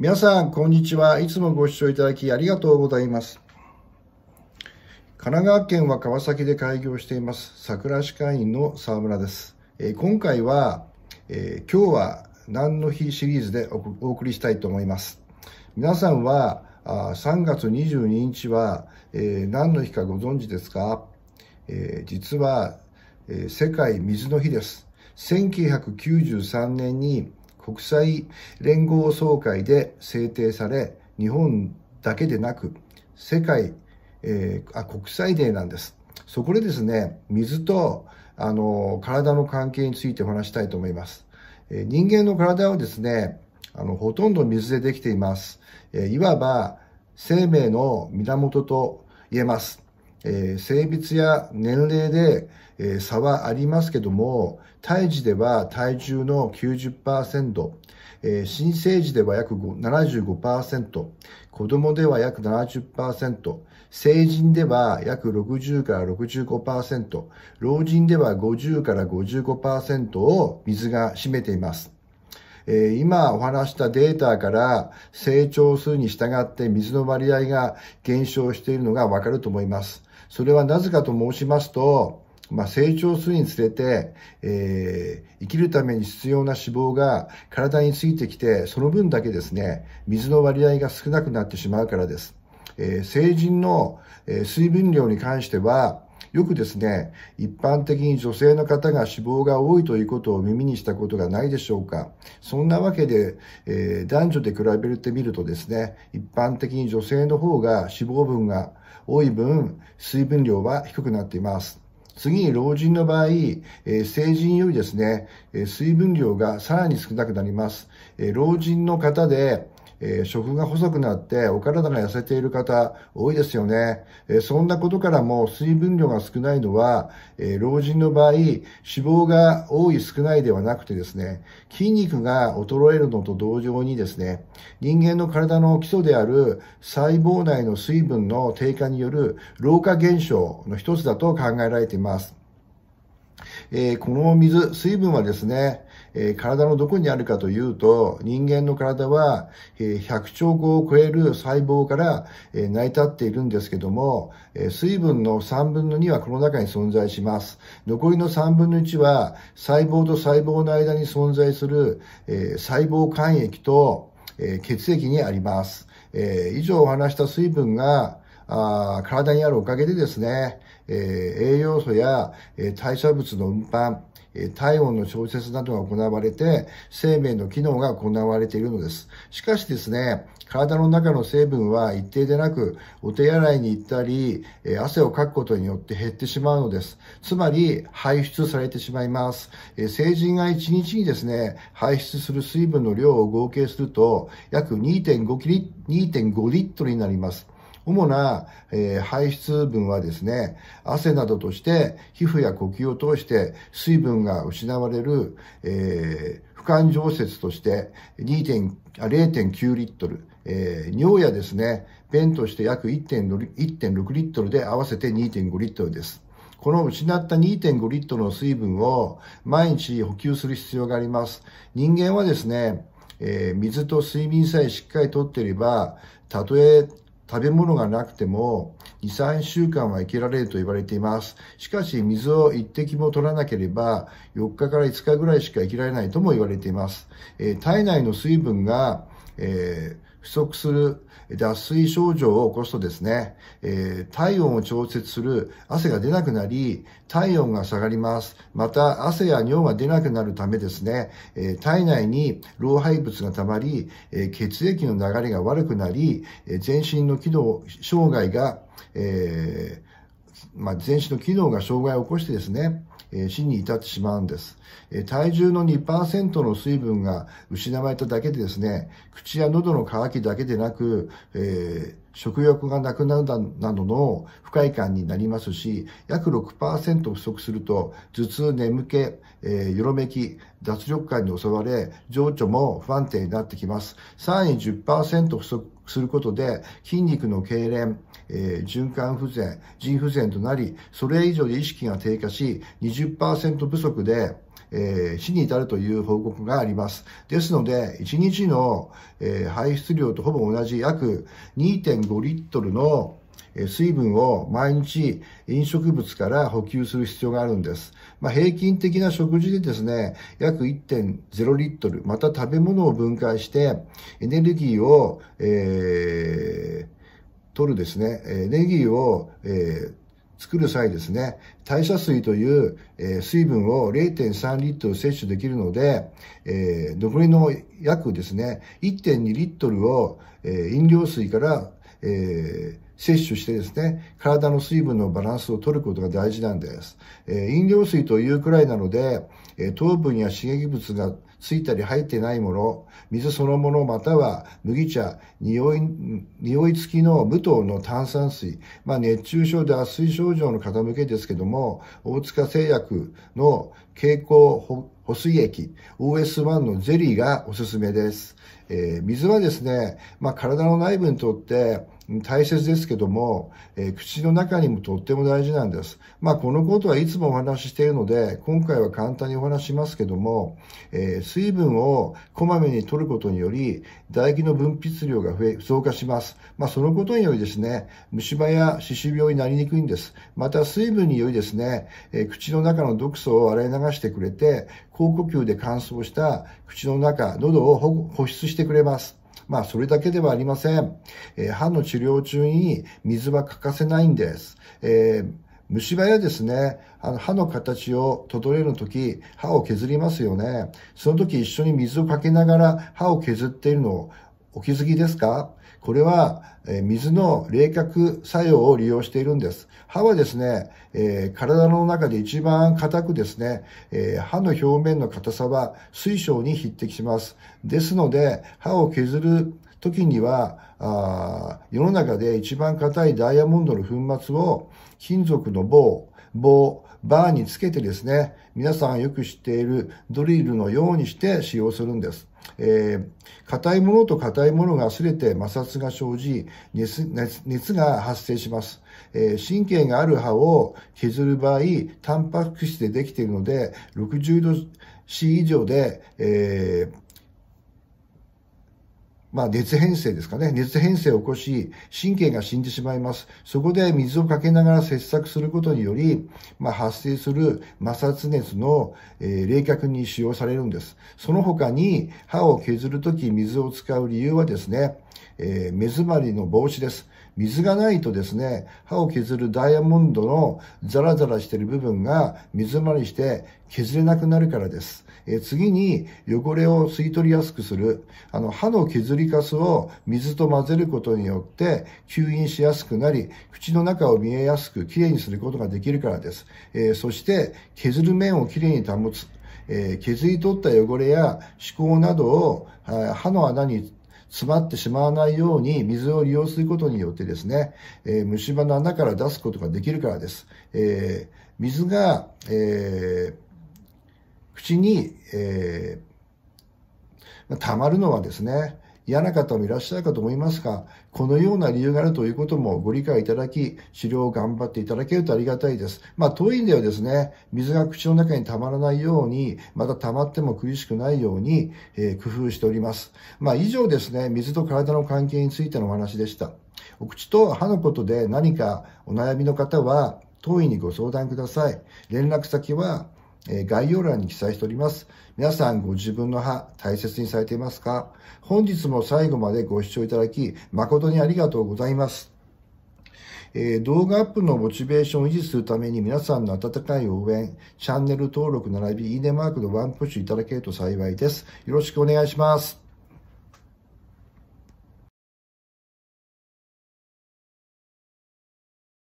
皆さん、こんにちは。いつもご視聴いただきありがとうございます。神奈川県は川崎で開業しています、桜市会員の沢村です。えー、今回は、えー、今日は何の日シリーズでお送りしたいと思います。皆さんは、あ3月22日は、えー、何の日かご存知ですか、え実は、え世界水の日です。1993年に国際連合総会で制定され、日本だけでなく、世界、えー、あ国際デーなんです。そこでですね、水とあの体の関係についてお話したいと思います。えー、人間の体はですね、あのほとんど水でできています。えー、いわば生命の源と言えます。えー、性別や年齢で、えー、差はありますけども、胎児では体重の90%、えー、新生児では約75%、子供では約70%、成人では約60から65%、老人では50から55%を水が占めています。え今お話したデータから成長数に従って水の割合が減少しているのがわかると思います。それはなぜかと申しますと、まあ、成長するにつれて、えー、生きるために必要な脂肪が体についてきて、その分だけですね、水の割合が少なくなってしまうからです。えー、成人の、えー、水分量に関しては、よくですね、一般的に女性の方が死亡が多いということを耳にしたことがないでしょうか。そんなわけで、えー、男女で比べてみるとですね、一般的に女性の方が脂肪分が多い分、水分量は低くなっています。次に老人の場合、えー、成人よりですね、えー、水分量がさらに少なくなります。えー、老人の方で、えー、食が細くなってお体が痩せている方多いですよね。えー、そんなことからも水分量が少ないのは、えー、老人の場合、脂肪が多い少ないではなくてですね、筋肉が衰えるのと同様にですね、人間の体の基礎である細胞内の水分の低下による老化現象の一つだと考えられています。えー、この水、水分はですね、えー、体のどこにあるかというと、人間の体は、えー、100兆個を超える細胞から、えー、成り立っているんですけども、え水分の3分の2はこの中に存在します。残りの3分の1は、細胞と細胞の間に存在する、え細胞間液と、え血液にあります。え以上お話した水分が、あ体にあるおかげでですね、え栄養素や、え代謝物の運搬、体温の調節などが行われて、生命の機能が行われているのです。しかしですね、体の中の成分は一定でなく、お手洗いに行ったり、汗をかくことによって減ってしまうのです。つまり、排出されてしまいます。成人が1日にですね、排出する水分の量を合計すると、約2.5リットルになります。主な、えー、排出分はですね、汗などとして皮膚や呼吸を通して水分が失われる、えー、不感常設として0.9リットル、えー、尿やですね、便として約1.6リットルで合わせて2.5リットルです。この失った2.5リットルの水分を毎日補給する必要があります。人間はですね、えー、水と睡眠さえしっかりとっていれば、たとえ食べ物がなくても2、3週間は生きられると言われています。しかし水を一滴も取らなければ4日から5日ぐらいしか生きられないとも言われています。えー、体内の水分が、えー不足する脱水症状を起こすとですね、えー、体温を調節する汗が出なくなり、体温が下がります。また、汗や尿が出なくなるためですね、えー、体内に老廃物が溜まり、えー、血液の流れが悪くなり、え全身の機能障害が、えまあ、全身の機能が障害を起こしてですね、え死に至ってしまうんです。え体重の2%の水分が失われただけでですね、口や喉の渇きだけでなく、えー食欲がなくなるなどの不快感になりますし、約6%不足すると、頭痛、眠気、えー、よろめき、脱力感に襲われ、情緒も不安定になってきます。さらに10%不足することで、筋肉の痙攣、えー、循環不全、腎不全となり、それ以上で意識が低下し、20%不足で、えー、死に至るという報告があります。ですので、1日の、えー、排出量とほぼ同じ約2.5リットルの水分を毎日飲食物から補給する必要があるんです。まあ、平均的な食事でですね、約1.0リットル、また食べ物を分解してエネルギーを、えー、取るですね、エネルギーを、えー作る際ですね、代謝水という、えー、水分を0.3リットル摂取できるので、えー、残りの約ですね、1.2リットルを、えー、飲料水から、えー摂取してですね、体の水分のバランスを取ることが大事なんです。えー、飲料水というくらいなので、えー、糖分や刺激物がついたり入ってないもの、水そのものまたは麦茶、匂い、匂い付きの無糖の炭酸水、まあ熱中症で脱水症状の方向けですけども、大塚製薬の蛍光保水液 OS1 のゼリーがおすすめです。えー、水はですね、まあ体の内部にとって大切ですけども、えー、口の中にもとっても大事なんです。まあ、このことはいつもお話ししているので、今回は簡単にお話しますけども、えー、水分をこまめに取ることにより、唾液の分泌量が増え、増加します。まあ、そのことによりですね、虫歯や歯周病になりにくいんです。また、水分によりですね、えー、口の中の毒素を洗い流してくれて、高呼吸で乾燥した口の中、喉を保湿してくれます。まあ、それだけではありません。えー、歯の治療中に水は欠かせないんです。えー虫歯やですね、あの歯の形を整えるとき、歯を削りますよね。その時一緒に水をかけながら歯を削っているのをお気づきですかこれは、え水の冷却作用を利用しているんです。歯はですね、え体の中で一番硬くですね、え歯の表面の硬さは水晶に匹敵します。ですので、歯を削る時には、あ世の中で一番硬いダイヤモンドの粉末を金属の棒、棒、バーにつけてですね、皆さんよく知っているドリルのようにして使用するんです。えー、硬いものと硬いものが擦れて摩擦が生じ熱、熱熱が発生します、えー、神経がある歯を削る場合、タンパク質でできているので、60度 C 以上で、えーまあ、熱変性ですかね。熱変性を起こし、神経が死んでしまいます。そこで水をかけながら切削することにより、まあ、発生する摩擦熱の、え冷却に使用されるんです。その他に、歯を削るとき水を使う理由はですね、えー、目詰まりの防止です。水がないとですね、歯を削るダイヤモンドのザラザラしてる部分が水回りして削れなくなるからです。え次に汚れを吸い取りやすくする、あの歯の削りかすを水と混ぜることによって吸引しやすくなり、口の中を見えやすくきれいにすることができるからです。えー、そして削る面をきれいに保つ。えー、削り取った汚れや歯垢などを歯の穴に詰まってしまわないように水を利用することによってですね、えー、虫歯の穴から出すことができるからです。えー、水が、えー、口に、えー、溜まるのはですね、嫌な方もいらっしゃるかと思いますが、このような理由があるということもご理解いただき、治療を頑張っていただけるとありがたいです。まあ、当院ではですね、水が口の中に溜まらないように、また溜まっても苦しくないように、えー、工夫しております。まあ、以上ですね、水と体の関係についてのお話でした。お口と歯のことで何かお悩みの方は、当院にご相談ください。連絡先は、え概要欄に記載しております。皆さんご自分の歯大切にされていますか本日も最後までご視聴いただき誠にありがとうございます。えー、動画アップのモチベーションを維持するために皆さんの温かい応援、チャンネル登録並びいいねマークのワンプッシュいただけると幸いです。よろしくお願いします。